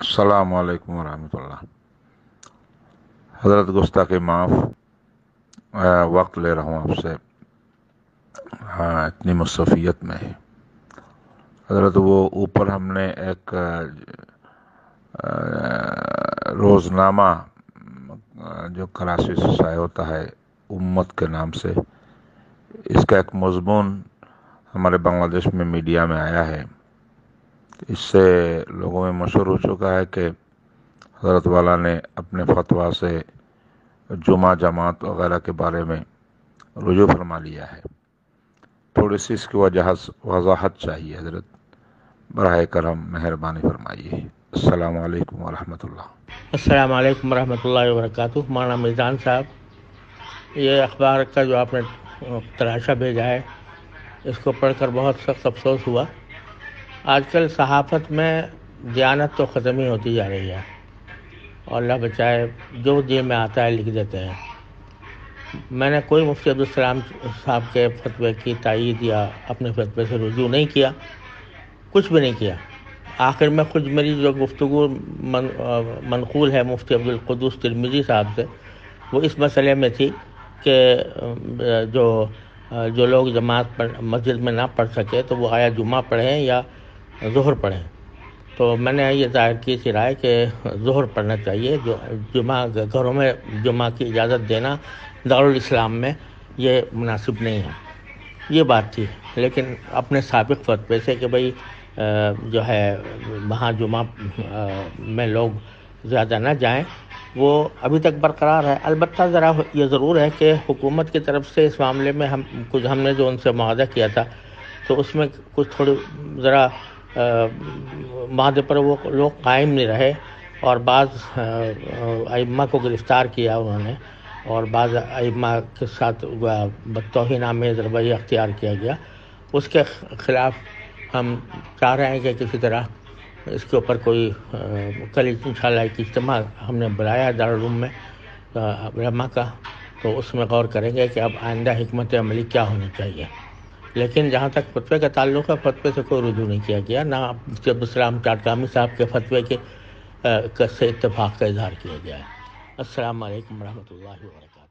السلام علیکم ورحمۃ اللہ حضرت گستا کے معاف وقت لے رہا ہوں آپ سے ہاں اتنی مصفیت میں حضرت وہ اوپر ہم نے ایک روزنامہ جو سے شائع ہوتا ہے امت کے نام سے اس کا ایک مضمون ہمارے بنگلہ دیش میں میڈیا میں آیا ہے اس سے لوگوں میں مشہور ہو چکا ہے کہ حضرت والا نے اپنے فتویٰ سے جمعہ جماعت وغیرہ کے بارے میں رجوع فرما لیا ہے تھوڑی سی اس کی وجہ وضاحت چاہیے حضرت براہ کرم مہربانی فرمائیے السلام علیکم ورحمۃ اللہ السلام علیکم ورحمۃ اللہ وبرکاتہ مانا میزان صاحب یہ اخبار کا جو آپ نے تراشا بھیجا ہے اس کو پڑھ کر بہت سخت افسوس ہوا آج کل صحافت میں دیانت تو ختم ہی ہوتی جا رہی ہے اور اللہ بچائے جو جی میں آتا ہے لکھ دیتے ہیں میں نے کوئی مفتی عبدالسلام صاحب کے فتوے کی تائید یا اپنے فتوے سے رجوع نہیں کیا کچھ بھی نہیں کیا آخر میں خود میری جو گفتگو من منقول ہے مفتی عبدالقدس ترمیزی صاحب سے وہ اس مسئلے میں تھی کہ جو جو لوگ جماعت پر مسجد میں نہ پڑھ سکے تو وہ آیا جمعہ پڑھیں یا ظہر پڑھیں تو میں نے یہ ظاہر کی تھی رائے کہ ظہر پڑھنا چاہیے جو جمعہ گھروں میں جمعہ کی اجازت دینا دارالاسلام میں یہ مناسب نہیں ہے یہ بات تھی لیکن اپنے سابق فرد پہ سے کہ بھائی جو ہے وہاں جمعہ میں لوگ زیادہ نہ جائیں وہ ابھی تک برقرار ہے البتہ ذرا یہ ضرور ہے کہ حکومت کی طرف سے اس معاملے میں ہم کچھ ہم نے جو ان سے معاہدہ کیا تھا تو اس میں کچھ تھوڑی ذرا مہد پر وہ لوگ قائم نہیں رہے اور بعض ائمہ کو گرفتار کیا انہوں نے اور بعض ائمہ کے ساتھ آمیز رویہ اختیار کیا گیا اس کے خلاف ہم چاہ رہے ہیں کہ کسی طرح اس کے اوپر کوئی کل ان شاء اللہ ایک اجتماع ہم نے بلایا دارالعلوم میں رحمہ کا تو اس میں غور کریں گے کہ اب آئندہ حکمت عملی کیا ہونی چاہیے لیکن جہاں تک فتوے کا تعلق ہے فتوے سے کوئی رجوع نہیں کیا گیا نہ جب اسلام چاٹ صاحب کے فتوے کے سے اتفاق کا اظہار کیا گیا ہے السلام علیکم ورحمۃ اللہ وبرکاتہ